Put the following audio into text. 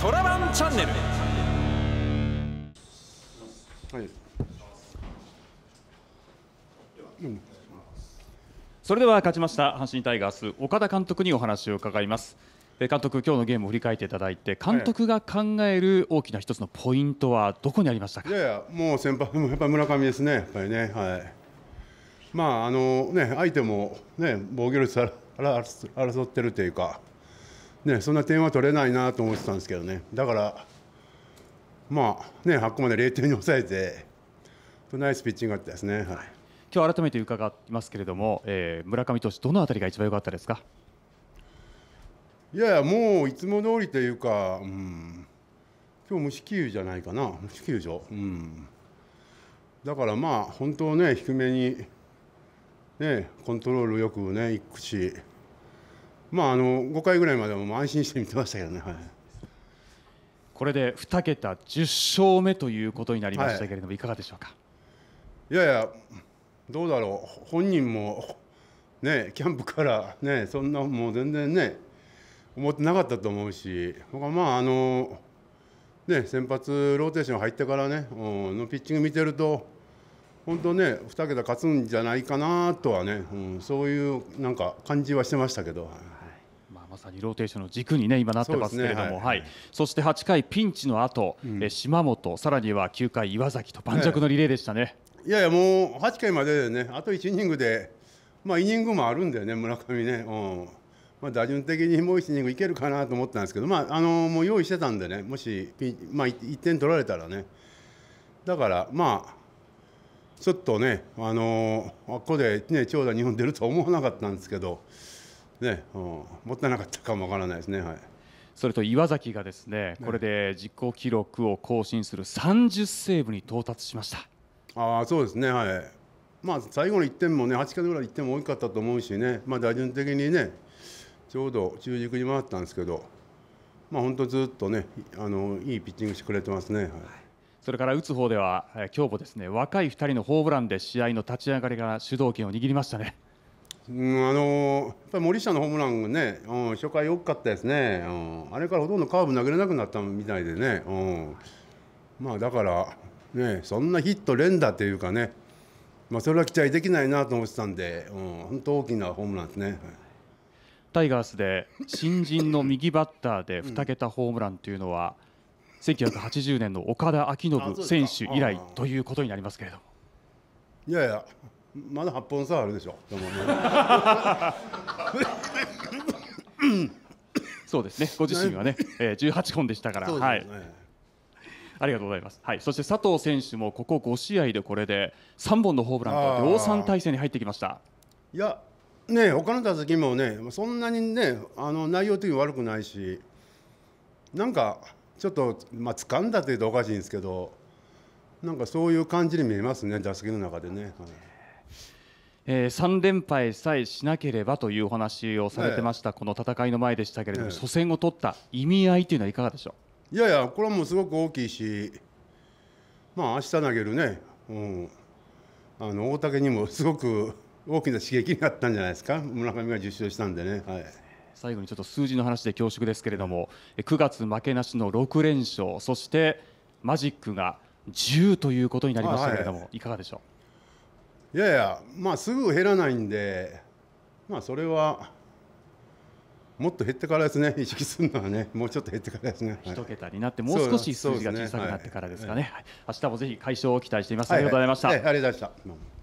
トラバンチャンネル。はい。それでは勝ちました阪神タイガース岡田監督にお話を伺います。監督、今日のゲームを振り返っていただいて、監督が考える大きな一つのポイントは、どこにありましたか、い、やいや、もう先発もやっぱり村上ですね、やっぱりね、はい、まああのね、相手も、ね、防御率争ってるというか、ね、そんな点は取れないなと思ってたんですけどね、だから、まあね、8個まで0点に抑えて、ナイスピッチングがあったですね、はい、今日改めて伺いますけれども、えー、村上投手、どのあたりが一番良かったですかいやいや、もういつも通りというか、うん、今日無四球じゃないかな、無四球場、うん、だからまあ、本当ね、低めに、ね、コントロールよくね、いくし。まあ、あの5回ぐらいまではも安心して見てましたけどね、はい、これで2桁10勝目ということになりましたけれども、はい、いかがでしょうかいやいや、どうだろう、本人も、ね、キャンプから、ね、そんなもう全然ね、思ってなかったと思うし、まああのね、先発ローテーション入ってからね、のピッチング見てると、本当ね、2桁勝つんじゃないかなとはね、うん、そういうなんか感じはしてましたけど。まさにローテーションの軸に、ね、今なってますけれども、そ、ねはい、はいそして8回ピンチの後、うん、え島本さらには9回岩崎と盤石のリレーでしたね、い、やいやもう8回まででねあと1イニングで、まあ、イニングもあるんだよね村上ね。うんまあ、打順的にもう1イニングいけるかなと思ったんですけど、まあ、あのもう用意してたんでね、もしピン、まあ、1点取られたらね、だから、まあ、ちょっとね、あのー、ここで、ね、長打2本出るとは思わなかったんですけど、ね、うん、もったいなかったかもわからないですね。はいそれと岩崎がですね、これで実行記録を更新する30セーブに到達しました。ああ、そうですね。はい。まあ最後の1点もね、8回ぐらい1点も多かったと思うしね、まあ打順的にね、ちょうど中軸に回ったんですけど、まあ本当ずっとね、あのいいピッチングしてくれてますね。はい。それから打つ方では、え今日もですね若い2人のホームランで試合の立ち上がりが主導権を握りましたね。うん、あのやっぱり森下のホームランがね、うん、初回良かったですね、うん、あれからほとんどカーブ投げれなくなったみたいでね、うん、まあだから、ね、そんなヒット連打というかね、まあ、それは期待できないなと思ってたんで、うん、本当大きなホームランですね。タイガースで新人の右バッターで2桁ホームランというのは、1980年の岡田彰信選手以来ということになりますけれども。いやいやまだ8本差あるでしょ そうですねご自身はね、えー、18本でしたから、ね、はいありがとうございます、はい、そして佐藤選手もここ5試合でこれで3本のホームランと量産体制に入ってきましたいやね他の打席もねそんなにねあの内容的に悪くないしなんかちょっとまあ掴んだというとおかしいんですけどなんかそういう感じに見えますね打席の中でね。はいえー、3連敗さえしなければというお話をされてました、ええ、この戦いの前でしたけれども、え、初戦を取った意味合いというのはいかがでしょういやいや、これはもうすごく大きいし、まあ明日投げるね、うん、あの大竹にもすごく 大きな刺激になったんじゃないですか、村上が受賞したんでね。はい最後にちょっと数字の話で恐縮ですけれども9月負けなしの6連勝そしてマジックが10ということになりましたけれども、はい、いかがでしょういやいや、まあ、すぐ減らないんで、まあ、それはもっと減ってからですね、意識するのはね、もうちょっと減ってからですね。一桁になって、もう少し数字が小さくなってからですかね。はい、はい、明日もぜひ解消を期待しています。ありがとうございました。はい、ありがとうございました。